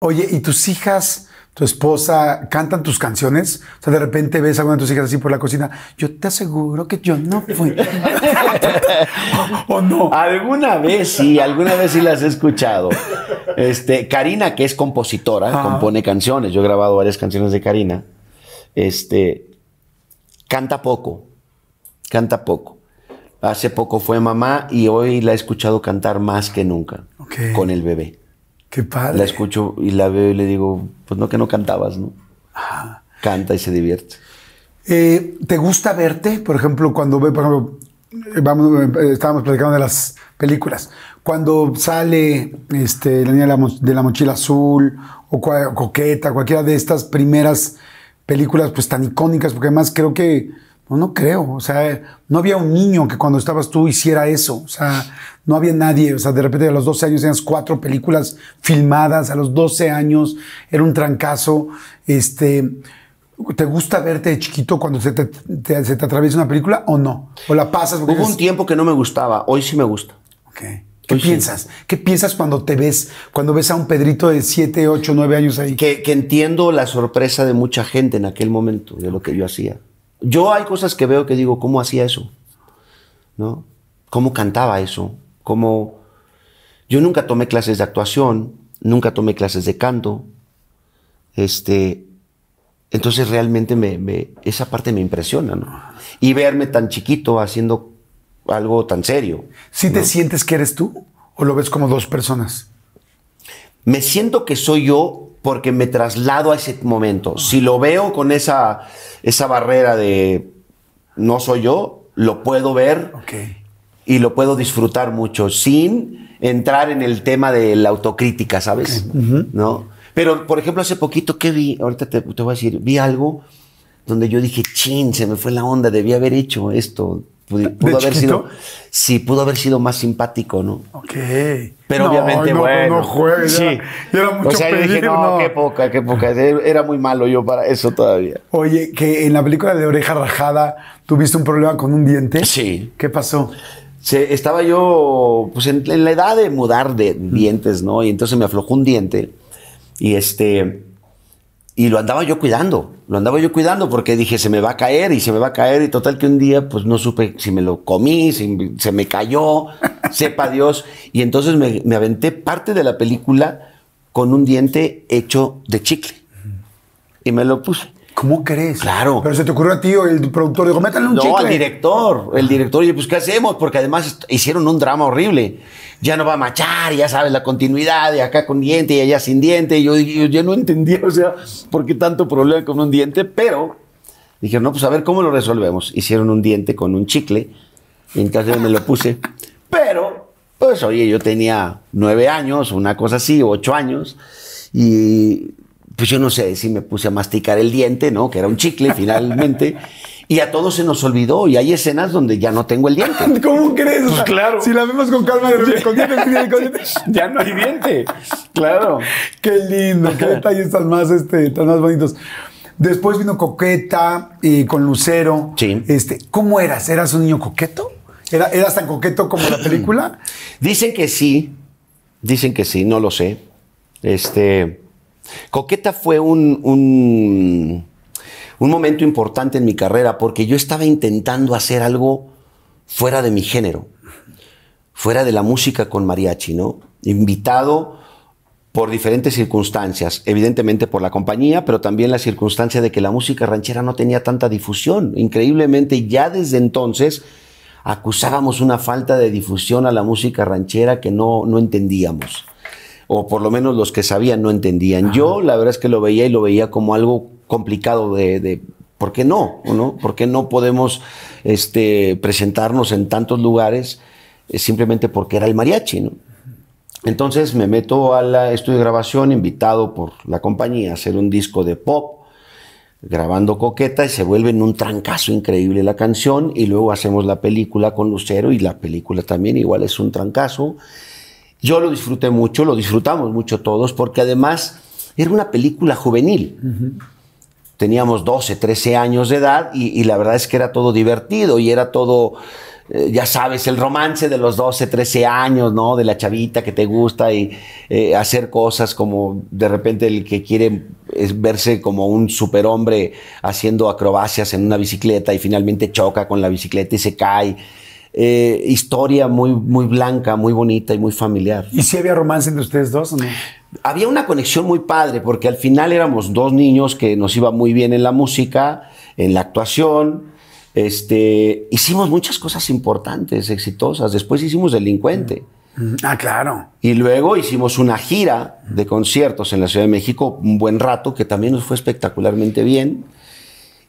Oye, ¿y tus hijas, tu esposa, cantan tus canciones? O sea, de repente ves a una de tus hijas así por la cocina, yo te aseguro que yo no fui. o, no? Alguna vez sí, alguna vez sí las he escuchado. Este, Karina, que es compositora, compone canciones. Yo he grabado varias canciones de Karina. Este, canta poco, canta poco. Hace poco fue mamá y hoy la he escuchado cantar más que nunca con el bebé. Qué padre. La escucho y la veo y le digo, pues no, que no cantabas, ¿no? Canta y se divierte. Eh, ¿Te gusta verte? Por ejemplo, cuando ve, por ejemplo, eh, eh, estábamos platicando de las películas. Cuando sale este, la niña de la, mochila azul o, o coqueta, cualquiera de estas primeras películas pues tan icónicas, porque además creo que no, no creo. O sea, no había un niño que cuando estabas tú hiciera eso. O sea, no había nadie. O sea, de repente a los 12 años tenías cuatro películas filmadas. A los 12 años era un trancazo. Este, ¿Te gusta verte de chiquito cuando se te, atraviesa una película o no? ¿O la pasas? Hubo un tiempo que no me gustaba. Hoy sí me gusta. ¿Qué piensas? ¿Qué piensas cuando te ves, cuando ves a un Pedrito de 7, 8, 9 años ahí? que entiendo la sorpresa de mucha gente en aquel momento de lo que yo hacía. Yo hay cosas que veo que digo, ¿cómo hacía eso? ¿No? ¿Cómo cantaba eso? ¿Cómo... Yo nunca tomé clases de actuación, nunca tomé clases de canto. Este, entonces realmente me, esa parte me impresiona, Y verme tan chiquito haciendo algo tan serio. ¿Sí te sientes que eres tú o lo ves como dos personas? Me siento que soy yo porque me traslado a ese momento. Ah. Si lo veo con esa, esa barrera de no soy yo, lo puedo ver y lo puedo disfrutar mucho sin entrar en el tema de la autocrítica, ¿sabes? ¿No? Pero, por ejemplo, hace poquito ¿qué vi, ahorita te, te, voy a decir, vi algo donde yo dije, chin, se me fue la onda, debí haber hecho esto, pudo, haber sido. Sí, pudo haber sido más simpático, ¿no? Ok. Pero obviamente, bueno. No sí. era, era mucho o sea, dije, qué poca, qué poca. Era muy malo yo para eso todavía. Oye, que en la película de Oreja Rajada tuviste un problema con un diente. Sí. ¿Qué pasó? Se, estaba yo pues en, en, la edad de mudar de mm. dientes, ¿no? Y entonces me aflojó un diente y este y lo andaba yo cuidando lo andaba yo cuidando porque dije, se me va a caer y se me va a caer y total que un día pues no supe si me lo comí, si se me cayó, sepa Dios. Y entonces me, me, aventé parte de la película con un diente hecho de chicle y me lo puse. ¿Cómo crees? Claro. Pero se te ocurrió a ti o el productor dijo, métale un chicle. No, al director. El director, y pues, ¿qué hacemos? Porque además hicieron un drama horrible. Ya no va a machar, ya sabes, la continuidad de acá con diente y allá sin diente. Yo, yo, no entendía, o sea, por qué tanto problema con un diente, pero dijeron, no, pues a ver cómo lo resolvemos. Hicieron un diente con un chicle, y entonces me lo puse. Pero, pues, oye, yo tenía nueve años, una cosa así, ocho años, y pues yo no sé si me puse a masticar el diente, ¿no? Que era un chicle finalmente. Y a todos se nos olvidó y hay escenas donde ya no tengo el diente. ¿Cómo crees? Pues claro. Si la vemos con calma, con con ya no hay diente. Claro. Qué lindo, qué detalles tan más, este, tan más bonitos. Después vino Coqueta y con Lucero. Sí. Este, ¿Cómo eras? ¿Eras un niño coqueto? ¿Era, ¿Eras tan coqueto como la película? Dicen que sí. Dicen que sí, no lo sé. Este. Coqueta fue un, momento importante en mi carrera porque yo estaba intentando hacer algo fuera de mi género, fuera de la música con mariachi, ¿no? Invitado por diferentes circunstancias, evidentemente por la compañía, pero también la circunstancia de que la música ranchera no tenía tanta difusión. Increíblemente, ya desde entonces acusábamos una falta de difusión a la música ranchera que no entendíamos o por lo menos los que sabían no entendían. Yo la verdad es que lo veía y lo veía como algo complicado de, de ¿por qué no? ¿no? ¿Por qué no podemos este, presentarnos en tantos lugares eh, simplemente porque era el mariachi? ¿no? Entonces me meto al estudio de grabación, invitado por la compañía a hacer un disco de pop, grabando Coqueta, y se vuelve en un trancazo increíble la canción, y luego hacemos la película con Lucero, y la película también igual es un trancazo. Yo lo disfruté mucho, lo disfrutamos mucho todos, porque además era una película juvenil. Teníamos 12, 13 años de edad y, la verdad es que era todo divertido y era todo, eh, ya sabes, el romance de los 12, 13 años, ¿no? De la chavita que te gusta y eh, hacer cosas como de repente el que quiere es verse como un superhombre haciendo acrobacias en una bicicleta y finalmente choca con la bicicleta y se cae eh, historia muy, muy blanca, muy bonita y muy familiar. ¿Y si había romance entre ustedes dos o no? Había una conexión muy padre, porque al final éramos dos niños que nos iba muy bien en la música, en la actuación. Este, hicimos muchas cosas importantes, exitosas. Después hicimos Delincuente. Mm. Ah, claro. Y luego hicimos una gira de conciertos en la Ciudad de México, un buen rato, que también nos fue espectacularmente bien.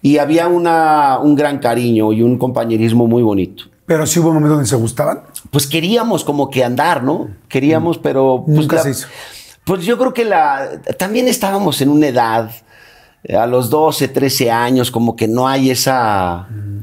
Y había una, un gran cariño y un compañerismo muy bonito. Pero sí hubo momentos momento donde se gustaban. Pues queríamos como que andar, ¿no? Queríamos, mm. pero. Pues, Nunca se hizo. Pues yo creo que la. También estábamos en una edad, eh, a los 12, 13 años, como que no hay esa. Mm.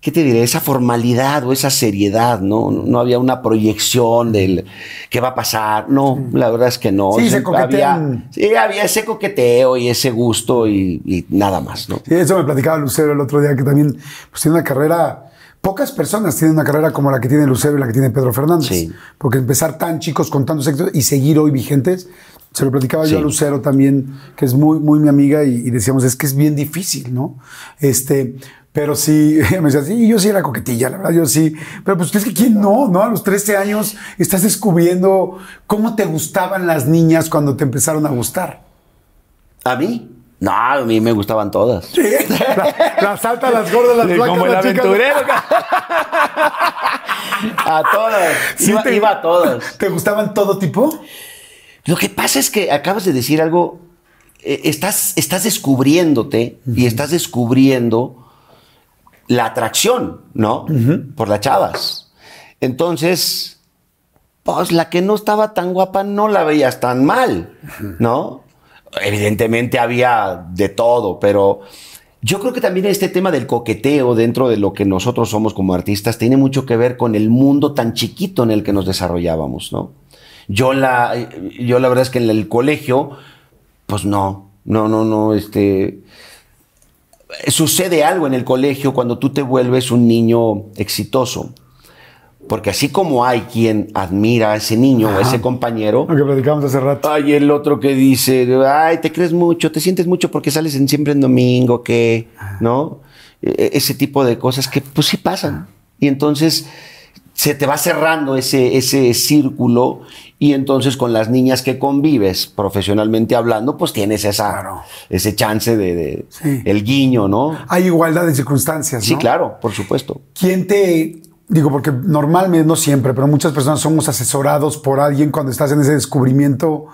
¿Qué te diré? Esa formalidad o esa seriedad, ¿no? No había una proyección del qué va a pasar. No, la verdad es que no. Sí, se había, sí, había ese coqueteo y ese gusto y, nada más, ¿no? Sí, eso me platicaba Lucero el otro día, que también pues, tiene una carrera Pocas personas tienen una carrera como la que tiene Lucero y la que tiene Pedro Fernández. Porque empezar tan chicos con tantos éxitos y seguir hoy vigentes, se lo platicaba yo a Lucero también, que es muy, muy mi amiga, y, decíamos, es que es bien difícil, ¿no? Este, pero sí, me decía, sí, yo sí era coquetilla, la verdad, yo sí. Pero pues es que quién no, ¿no? A los 13 años estás descubriendo cómo te gustaban las niñas cuando te empezaron a gustar. ¿A mí? No, a mí me gustaban todas. Sí. las altas, las gordas, las blancas, las a todas. iba, te, iba a todas. ¿Te gustaban todo tipo? Lo que pasa es que acabas de decir algo. Eh, estás, estás descubriéndote y estás descubriendo la atracción, ¿no? Por las chavas. Entonces, pues la que no estaba tan guapa no la veías tan mal, ¿no? evidentemente había de todo, pero yo creo que también este tema del coqueteo dentro de lo que nosotros somos como artistas tiene mucho que ver con el mundo tan chiquito en el que nos desarrollábamos, ¿no? Yo la, yo la verdad es que en el colegio, pues no, no, no, no, este... Sucede algo en el colegio cuando tú te vuelves un niño exitoso porque así como hay quien admira a ese niño o a ese compañero. Aunque platicamos hace rato. Hay el otro que dice, ay, te crees mucho, te sientes mucho porque sales en, siempre en domingo, que, ah. ¿no? E, e, ese tipo de cosas que pues sí pasan. Y entonces se te va cerrando ese, ese círculo y entonces con las niñas que convives, profesionalmente hablando, pues tienes esa, ese chance de, el guiño, ¿no? Hay igualdad de circunstancias, ¿no? Sí, claro, por supuesto. ¿Quién te digo, porque normalmente, no siempre, pero muchas personas somos asesorados por alguien cuando estás en ese descubrimiento,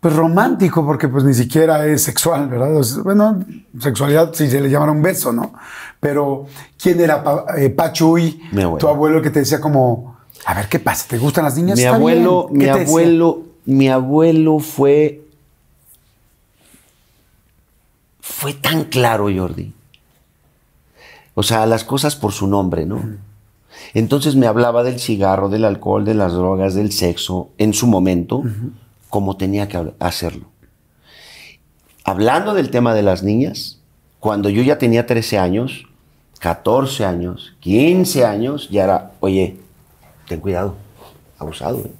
pues romántico, porque pues ni siquiera es sexual, ¿verdad? bueno, sexualidad si se le llamara un beso, ¿no? Pero, ¿quién era eh, Pachuy, tu abuelo que te decía como, a ver, ¿qué pasa? ¿Te gustan las niñas? Mi abuelo, mi abuelo, mi abuelo fue... Fue tan claro, Jordi. O sea, las cosas por su nombre, ¿no? Entonces me hablaba del cigarro, del alcohol, de las drogas, del sexo, en su momento, como tenía que hacerlo. Hablando del tema de las niñas, cuando yo ya tenía 13 años, 14 años, 15 años, ya era, oye, ten cuidado, abusado. Eh".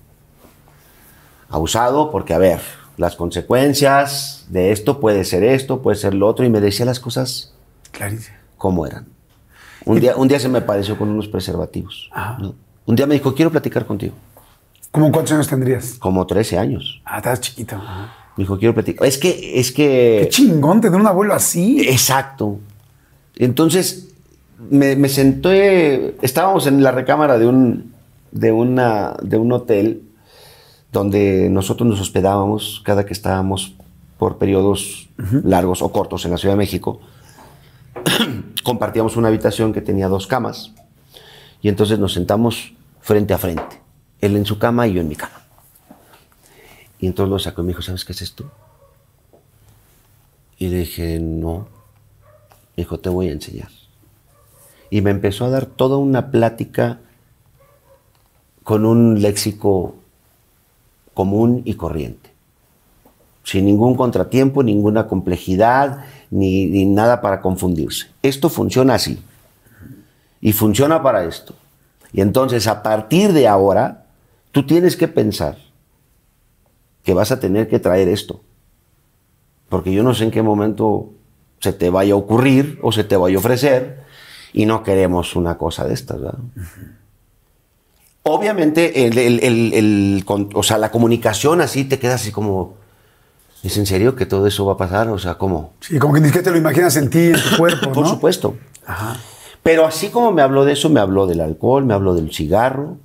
Abusado porque, a ver, las consecuencias de esto puede ser esto, puede ser lo otro, y me decía las cosas Clarice. como eran. Un día, un día se me apareció con unos preservativos. Un día me dijo, quiero platicar contigo. ¿Cómo cuántos años tendrías? Como 13 años. Ah, estás chiquito. Me dijo, quiero platicar. Es que, es que. Qué chingón tener un abuelo así. Exacto. Entonces, me, senté. Estábamos en la recámara de un, de una, de un hotel donde nosotros nos hospedábamos cada que estábamos por periodos largos o cortos en la Ciudad de México compartíamos una habitación que tenía dos camas y entonces nos sentamos frente a frente, él en su cama y yo en mi cama. Y entonces lo sacó y me dijo, ¿sabes qué haces tú? Y le dije, no. Me dijo, te voy a enseñar. Y me empezó a dar toda una plática con un léxico común y corriente sin ningún contratiempo, ninguna complejidad, ni, nada para confundirse. Esto funciona así. Y funciona para esto. Y entonces, a partir de ahora, tú tienes que pensar que vas a tener que traer esto. Porque yo no sé en qué momento se te vaya a ocurrir o se te vaya a ofrecer. Y no queremos una cosa de estas, ¿verdad? Obviamente, el, sea, la comunicación así te queda así como ¿Es en serio que todo eso va a pasar? O sea, ¿cómo? Y como que te lo imaginas en ti, en tu cuerpo, Por supuesto. Pero así como me habló de eso, me habló del alcohol, me habló del cigarro,